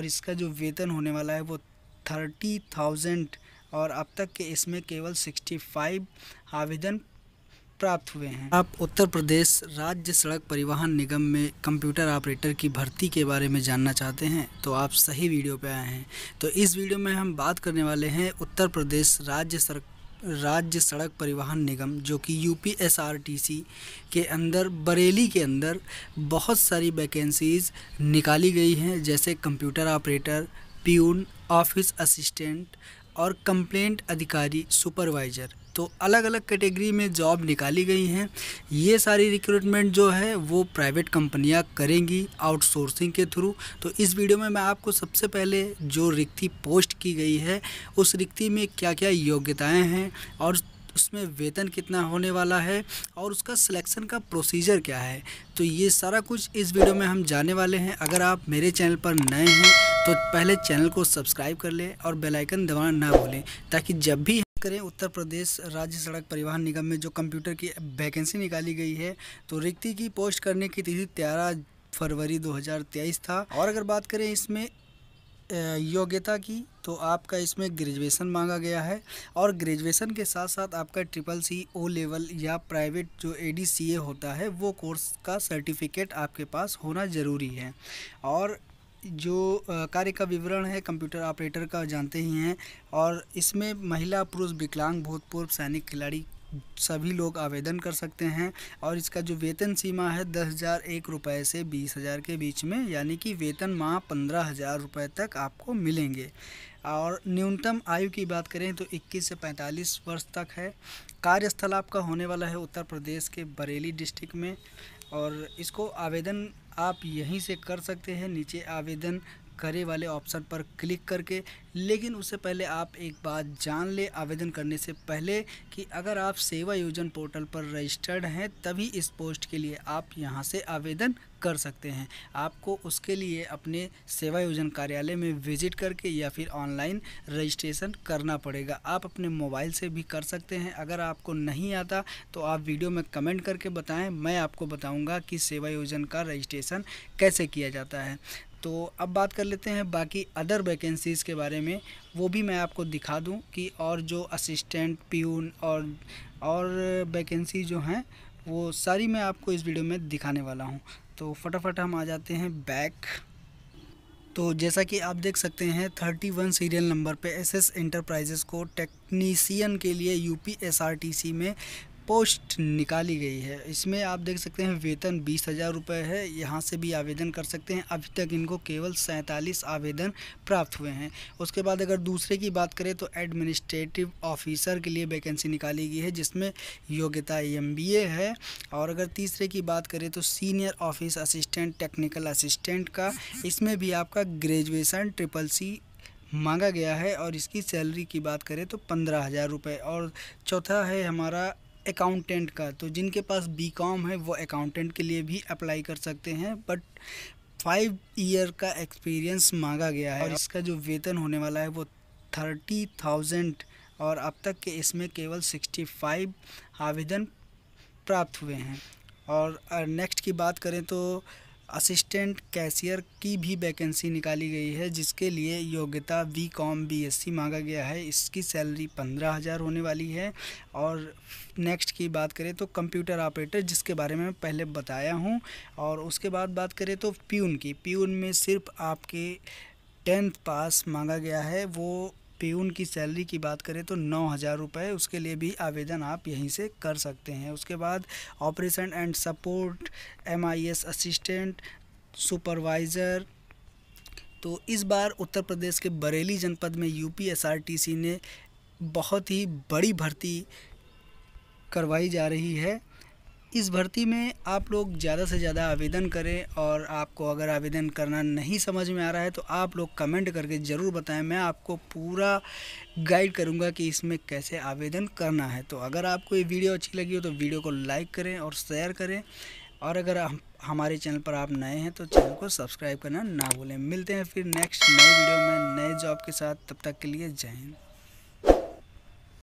और इसका जो वेतन होने वाला है वो थर्टी थाउजेंड और अब तक के इसमें केवल सिक्सटी फाइव आवेदन प्राप्त हुए हैं आप उत्तर प्रदेश राज्य सड़क परिवहन निगम में कंप्यूटर ऑपरेटर की भर्ती के बारे में जानना चाहते हैं तो आप सही वीडियो पे आए हैं तो इस वीडियो में हम बात करने वाले हैं उत्तर प्रदेश राज्य सड़क राज्य सड़क परिवहन निगम जो कि यू के अंदर बरेली के अंदर बहुत सारी वैकेंसीज़ निकाली गई हैं जैसे computer operator peon office assistant और कंप्लेंट अधिकारी सुपरवाइज़र तो अलग अलग कैटेगरी में जॉब निकाली गई हैं ये सारी रिक्रूटमेंट जो है वो प्राइवेट कंपनियां करेंगी आउटसोर्सिंग के थ्रू तो इस वीडियो में मैं आपको सबसे पहले जो रिक्ति पोस्ट की गई है उस रिक्ति में क्या क्या योग्यताएं हैं और उसमें वेतन कितना होने वाला है और उसका सिलेक्शन का प्रोसीजर क्या है तो ये सारा कुछ इस वीडियो में हम जाने वाले हैं अगर आप मेरे चैनल पर नए हैं तो पहले चैनल को सब्सक्राइब कर लें और बेलाइकन दबाना ना भूलें ताकि जब भी करें उत्तर प्रदेश राज्य सड़क परिवहन निगम में जो कंप्यूटर की वैकेंसी निकाली गई है तो रिक्ति की पोस्ट करने की तिथि तेरह फरवरी 2023 था और अगर बात करें इसमें योग्यता की तो आपका इसमें ग्रेजुएशन मांगा गया है और ग्रेजुएशन के साथ साथ आपका ट्रिपल सी ओ लेवल या प्राइवेट जो ए डी सी ए होता है वो कोर्स का सर्टिफिकेट आपके पास होना ज़रूरी है और जो कार्य का विवरण है कंप्यूटर ऑपरेटर का जानते ही हैं और इसमें महिला पुरुष विकलांग भूतपूर्व सैनिक खिलाड़ी सभी लोग आवेदन कर सकते हैं और इसका जो वेतन सीमा है दस हज़ार एक रुपये से बीस हज़ार के बीच में यानी कि वेतन माह पंद्रह हज़ार रुपये तक आपको मिलेंगे और न्यूनतम आयु की बात करें तो 21 से 45 वर्ष तक है कार्यस्थल आपका होने वाला है उत्तर प्रदेश के बरेली डिस्ट्रिक्ट में और इसको आवेदन आप यहीं से कर सकते हैं नीचे आवेदन करे वाले ऑप्शन पर क्लिक करके लेकिन उससे पहले आप एक बात जान ले आवेदन करने से पहले कि अगर आप सेवा योजन पोर्टल पर रजिस्टर्ड हैं तभी इस पोस्ट के लिए आप यहाँ से आवेदन कर सकते हैं आपको उसके लिए अपने सेवा योजन कार्यालय में विजिट करके या फिर ऑनलाइन रजिस्ट्रेशन करना पड़ेगा आप अपने मोबाइल से भी कर सकते हैं अगर आपको नहीं आता तो आप वीडियो में कमेंट करके बताएं मैं आपको बताऊंगा कि सेवा योजन का रजिस्ट्रेशन कैसे किया जाता है तो अब बात कर लेते हैं बाकी अदर वैकेंसीज़ के बारे में वो भी मैं आपको दिखा दूं कि और जो असिस्टेंट प्यून और और वैकेंसी जो हैं वो सारी मैं आपको इस वीडियो में दिखाने वाला हूं तो फटाफट हम आ जाते हैं बैक तो जैसा कि आप देख सकते हैं थर्टी वन सीरियल नंबर पे एसएस एंटरप्राइजेस को टेक्नीसियन के लिए यूपीएसआरटीसी में पोस्ट निकाली गई है इसमें आप देख सकते हैं वेतन बीस हज़ार रुपये है यहाँ से भी आवेदन कर सकते हैं अभी तक इनको केवल सैंतालीस आवेदन प्राप्त हुए हैं उसके बाद अगर दूसरे की बात करें तो एडमिनिस्ट्रेटिव ऑफिसर के लिए वैकेंसी निकाली गई है जिसमें योग्यता एम है और अगर तीसरे की बात करें तो senior office assistant technical assistant का इसमें भी आपका ग्रेजुएसन ट्रिपल सी मांगा गया है और इसकी सैलरी की बात करें तो पंद्रह हज़ार रुपये और चौथा है हमारा अकाउंटेंट का तो जिनके पास बी कॉम है वो अकाउंटेंट के लिए भी अप्लाई कर सकते हैं बट फाइव ईयर का एक्सपीरियंस मांगा गया है और इसका जो वेतन होने वाला है वो थर्टी थाउजेंड और अब तक के इसमें केवल सिक्सटी फाइव आवेदन प्राप्त हुए हैं और नेक्स्ट की बात करें तो असिस्टेंट कैशियर की भी वैकेंसी निकाली गई है जिसके लिए योग्यता B com B S C मांगा गया है इसकी सैलरी पंद्रह हज़ार होने वाली है और नेक्स्ट की बात करें तो कंप्यूटर ऑपरेटर जिसके बारे में मैं पहले बताया हूँ और उसके बाद बात करें तो प्यून की प्यून में सिर्फ आपके टेंथ पास मांगा गया है वो पीऊन की सैलरी की बात करें तो नौ हज़ार रुपये उसके लिए भी आवेदन आप यहीं से कर सकते हैं उसके बाद operation and support M assistant supervisor तो इस बार उत्तर प्रदेश के बरेली जनपद में यूपीएसआरटीसी ने बहुत ही बड़ी भर्ती करवाई जा रही है इस भर्ती में आप लोग ज़्यादा से ज़्यादा आवेदन करें और आपको अगर आवेदन करना नहीं समझ में आ रहा है तो आप लोग कमेंट करके ज़रूर बताएं मैं आपको पूरा गाइड करूंगा कि इसमें कैसे आवेदन करना है तो अगर आपको ये वीडियो अच्छी लगी हो तो वीडियो को लाइक करें और शेयर करें और अगर हम हमारे चैनल पर आप नए हैं तो चैनल को सब्सक्राइब करना ना भूलें मिलते हैं फिर नेक्स्ट नए वीडियो में नए जॉब के साथ तब तक के लिए जय हिंद